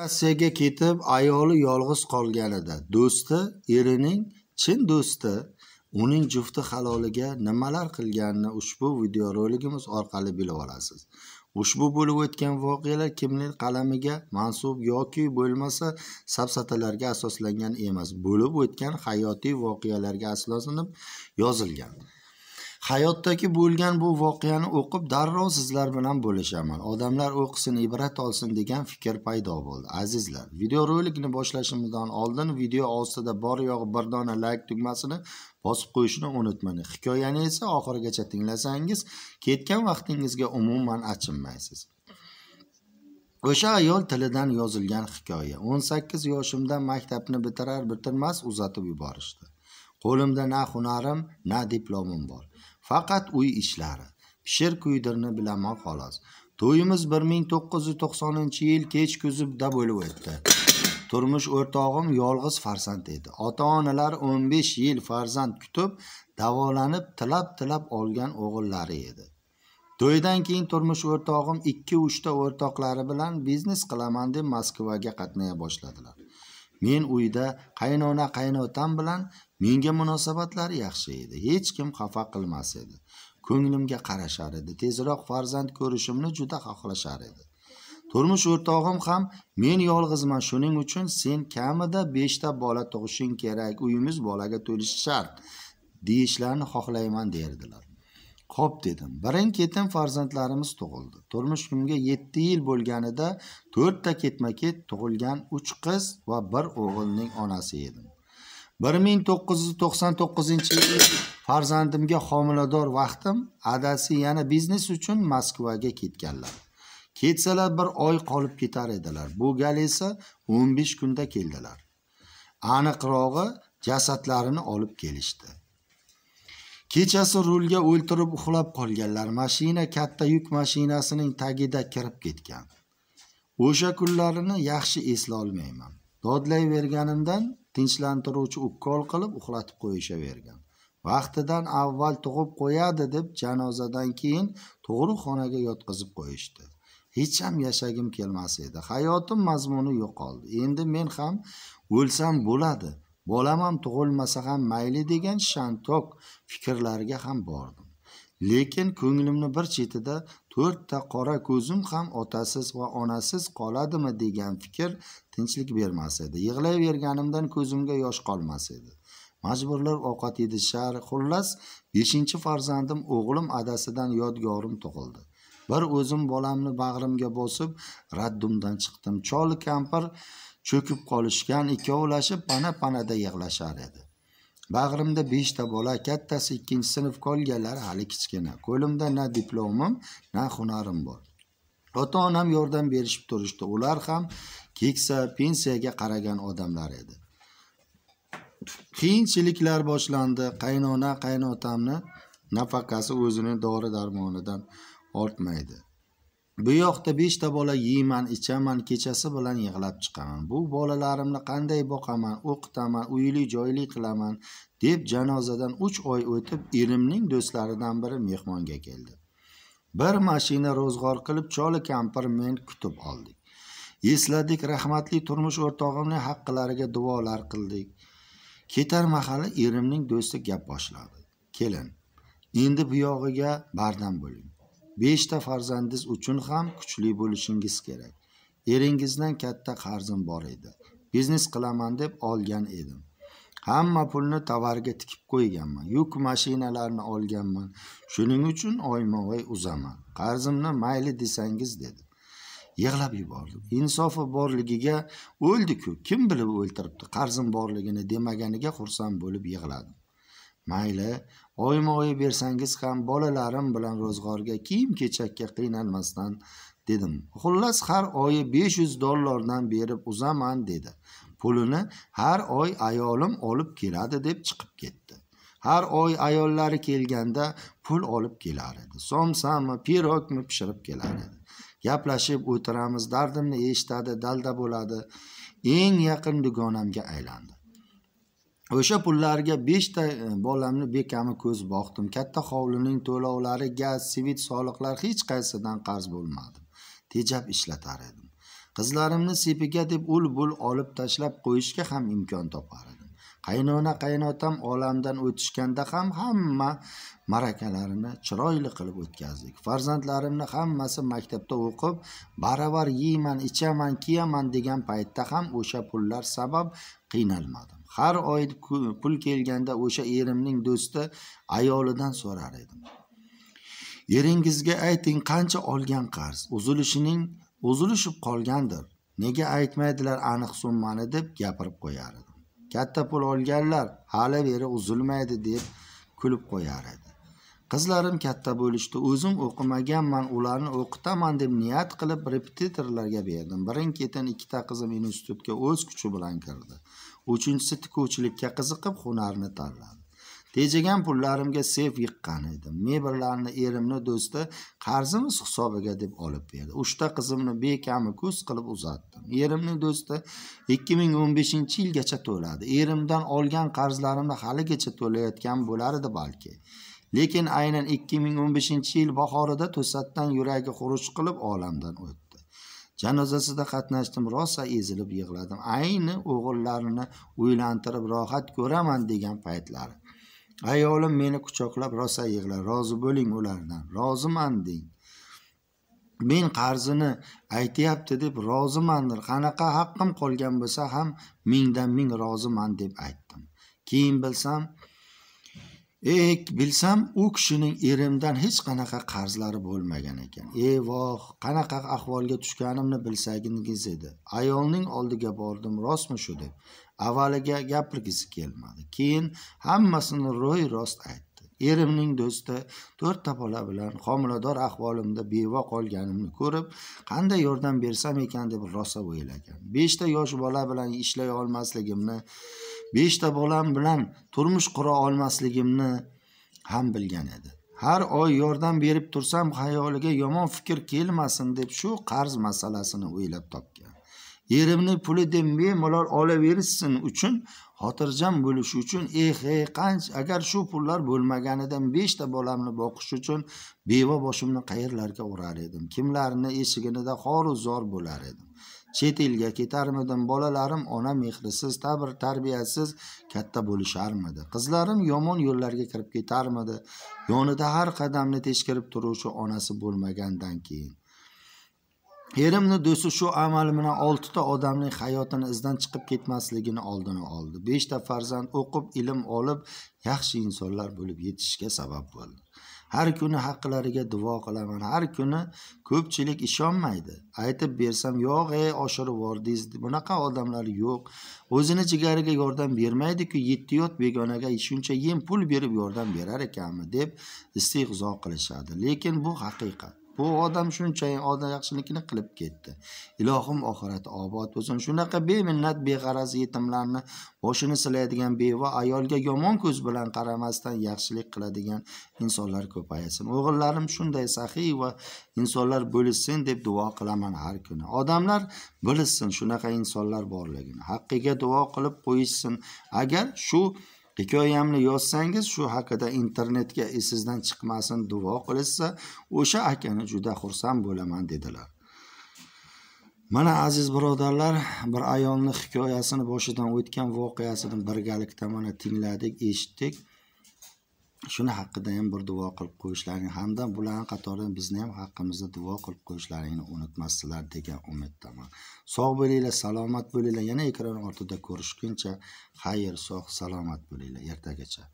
rossiyaga ketib ayoli yolg'iz qolganida do'sti erining chin do'sti uning jufti haloliga nimalar qilganini ushbu videorolikimiz orqali bilib olasiz ushbu bo'lib o'tgan voqealar kimning qalamiga mansub yoki bo'lmasa safsatalarga asoslangan emas bo'lib o'tgan hayotiy voqealarga asoslanib yozilgan hayotdagi bo'lgan bu voqeani o'qib darrov sizlar bilan bo'lishaman odamlar o'qisin ibrat olsin degan fikr paydo bo'ldi azizlar videorolikni boshlashimizdan oldin video ostida bor yo'g'i bir dona layk tugmasini bosib qo'yishni unutmang hikoyani esa oxirigacha tinglasangiz ketgan vaqtingizga umuman achinmaysiz o'sha ayol tilidan yozilgan hikoya o'n sakkiz yoshimda maktabni bitirar bitirmas uzatib yuborishdi qo'limda na hunarim na diplomim bor faqat uy ishlari pishir kuydirni bilaman xolos to'yimiz bir ming to'qqiz yuz to'qsoninchi yil kech kuzovda bo'lib o'tdi turmush o'rtog'im yolg'iz farzand edi ota onalar o'n besh yil farzand kutib davolanib tilab tilab olgan o'g'illari edi to'ydan keyin turmush o'rtog'im ikki uchta o'rtoqlari bilan biznes qilaman deb moskvaga qatnaya boshladilar men uyda qaynona qaynotam bilan menga munosabatlari yaxshi edi hech kim xafa qilmas edi ko'nglimga qarashar edi tezroq farzand ko'rishimni juda xohlashar edi turmush o'rtog'im ham men yolg'izman shuning uchun sen kamida beshta bola tug'ishing kerak uyimiz bolaga to'lishi shart deyishlarini xohlayman derdilar qop dedim birin ketin farzandlarimiz tug'ildi turmushimga yetti yil bo'lganida to'rtta ketma ket tug'ilgan uch qiz va bir o'g'ilning onasi edim bir ming to'qqiz yuz to'qson to'qqizinchi yil farzandimga homilador vaqtim adasi yana biznes uchun moskvaga ketganlar ketsalar bir oy qolib ketar edilar bu gal esa o'n besh kunda keldilar aniqrog'i jasadlarini olib kelishdi kechasi rulga o'ltirib uxlab qolganlar mashina katta yuk mashinasining tagida kirib ketgan o'sha kunlarini yaxshi eslolmayman dodlayverganimdan tinchlantiruvchi ukol qilib uxlatib qo'yishavergan vaqtidan avval tug'ib qo'yadi deb janozadan keyin tug'ruqxonaga yotqizib qo'yishdi hech ham yashagim kelmas edi hayotim mazmuni yo'qoldi endi men ham o'lsam bo'ladi bolam ham tug'ilmasa ham mayli degan shantok fikrlarga ham bordim lekin ko'nglimni bir chetida to'rtta qora ko'zim ham otasiz va onasiz qoladimi degan fikr tinchlik bermas edi yig'layverganimdan ko'zimga yosh qolmas edi majburlab ovqat yedishar xullas beshinchi farzandim o'g'lim adasidan yodgorim tug'ildi bir o'zim bolamni bag'rimga bosib raddumdan chiqdim chol kampir cho'kib qolishgan ikkovlashib pana panada yig'lashar edi bag'rimda beshta bola kattasi ikkinchi sinfga olganlar hali kichkina qo'limda na diplomim na hunarim bor ota onam yordam berishib turishdi ular ham keksa pensiyaga qaragan odamlar edi qiyinchiliklar boshlandi qaynona qaynotamni nafaqasi o'zining dori darmonidan ortmaydi bu yoqda beshta bola yeyman ichaman kechasi bilan yig'lab chiqaman bu bolalarimni qanday boqaman o'qitaman uyli joyli qilaman deb janozadan uch oy o'tib erimning do'stlaridan biri mehmonga keldi bir mashina ro'zg'or qilib choli kampir men kutib oldik esladik rahmatli turmush o'rtog'imning haqqilariga duolar qildik ketar mahali erimning do'sti gap boshladi kelin endi buyog'iga bardam bo'ling beshta farzandingiz uchun ham kuchli bo'lishingiz kerak eringizdan katta qarzim bor edi biznes qilaman deb olgan edim hamma pulni tovarga tikib qo'yganman yuk mashinalarini olganman shuning uchun oyma oy uzaman qarzimni mayli desangiz dedi yig'lab yubordim insofi borligiga o'ldi ku kim bilib o'ltiribdi qarzim borligini demaganiga xursand bo'lib yig'ladim mayli oyma oy bersangiz ham bolalarim bilan ro'zg'orga kiyim kechakka qiynalmasdan dedim xullas har oyi besh yuz dollardan berib uzaman dedi pulini har oy ayolim olib keladi deb chiqib ketdi har oy ayollari kelganda pul olib kelar edi somsami pirogmi pishirib kelar edi gaplashib o'tiramiz dardimni eshitadi dalda bo'ladi eng yaqin dugonamga aylandi o'sha pullarga beshta e, bolamni bekami ko'z boqdim katta hovlining to'lovlari gaz svit soliqlar hech qaysidan qarz bo'lmadi tejab ishlatar edim qizlarimni sepiga deb ul bul olib tashlab qo'yishga ham imkon topar edim qaynona qaynotam olamdan o'tishganda ham hamma marakalarini chiroyli qilib o'tkazdik farzandlarimni hammasi maktabda o'qib baravar yeyman ichaman kiyaman degan paytda ham o'sha pullar sabab qiynalmadim har oy pul kelganda o'sha erimning do'sti ayolidan so'rar edim eringizga ayting qancha olgan qarz uzilishining uzilishib qolgandir nega aytmaydilar aniq summani deb gapirib qo'yar edim katta pul olganlar hali beri uzilmaydi deb kulib qo'yar edi qizlarim katta bo'lishdi o'zim o'qimaganman ularni o'qitaman deb niyat qilib repetitorlarga berdim birin ketin ikkita qizim institutga o'z kuchi bilan kirdi uchinchisi tikuvchilikka qiziqib hunarni tanladi tejagan pullarimga sef yiqqan edim mebellarni erimni do'sti qarzimiz hisobiga deb olib berdi uchta qizimni bekami ko'z qilib uzatdim erimning do'sti ikki ming o'n beshinchi yilgacha to'ladi erimdan olgan qarzlarimni haligacha to'layotgan bo'lar edi balki lekin aynan ikki ming o'n beshinchi yil bahorida to'satdan yuragi xuruj qilib olamdan o'tdi janozasida qatnashdim rosa ezilib yig'ladim ayni o'g'illarini o'ylantirib rohat ko'raman degan paytlari ayolim meni quchoqlab rosa yig'lar rozi bo'ling ulardan roziman deng men qarzini aytyapti deb rozimandir qanaqa haqqim qolgan bo'lsa ham mingdan ming roziman deb aytdim keyin bilsam e bilsam u kishining erimdan hech qanaqa qarzlari bo'lmagan ekan e voh qanaqa ahvolga tushganimni bilsagingiz edi ayolning oldiga bordim rostmi shu deb avvaliga gapirgisi kelmadi keyin hammasini ro'y rost aytdi erimning do'sti to'rtta bola bilan homilador ahvolimda beva qolganimni ko'rib qanday yordam bersam ekan deb rosa o'ylagan beshta yosh bola bilan ishlay olmasligimni beshta bolam bilan turmush qura olmasligimni ham bilgan edi har oy yordam berib tursam xayoliga yomon fikr kelmasin deb shu qarz masalasini o'ylab topgan yerimni puli deb bemalol olaverishsin uchun xotirjam bo'lish uchun eh hey eh, qancha agar shu pullar bo'lmaganidan beshta bolamni boqish uchun beva boshimni qayerlarga urar edim kimlarni eshiginida xoru zor bo'lar edim chet elga ketarmidim bolalarim ona mehrisiz tabir tarbiyasiz katta bo'lisharmidi qizlarim yomon yo'llarga kirib ketarmidi yonida har qadamni teshkirib turuvchi onasi bo'lmagandan keyin erimni do'sti shu amali bilan oltita odamning hayotini izdan chiqib ketmasligini oldini oldi beshta farzand o'qib ilm olib yaxshi insonlar bo'lib yetishishga sabab bo'ldi har kuni haqlariga duo qilaman har kuni ko'pchilik ishonmaydi aytib bersam yo'q ey oshirib yubordingiz bunaqa odamlar yo'q o'zini jigariga yordam bermaydiku yetti yot begonaga shuncha yem pul berib yordam berar ekanmi deb istehzo qilishadi lekin bu haqiqat bu odam shunchayin odam yaxshilikni qilib ketdi ilohim oxirati obod bo'lsin shunaqa beminnat beg'araz yetimlarni boshini silaydigan beva ayolga yomon ko'z bilan qaramasdan yaxshilik qiladigan insonlar ko'paysin o'g'illarim shunday saxiy va insonlar bo'lishsin deb duo qilaman har kuni odamlar bilishsin shunaqa insonlar borligini haqqiga duo qilib qo'yishsin agar shu hikoyamni yozsangiz shu haqida internetga esingizdan chiqmasin duo qilishsa o'sha akani juda xursand bo'laman dedilar mana aziz birodarlar bir ayolni hikoyasini boshidan o'tgan voqeasini birgalikda mana tingladik eshitdik shuni haqida ham bir duo qilib qo'yishlaring hamda bularni qatorida bizni ham haqqimizda duo qilib qo'yishlaringni unutmasdilar degan umiddaman sog' bo'linglar salomat bo'linglar yana ekran ortida ko'rishguncha xayr sog' salomat bo'linglar ertagacha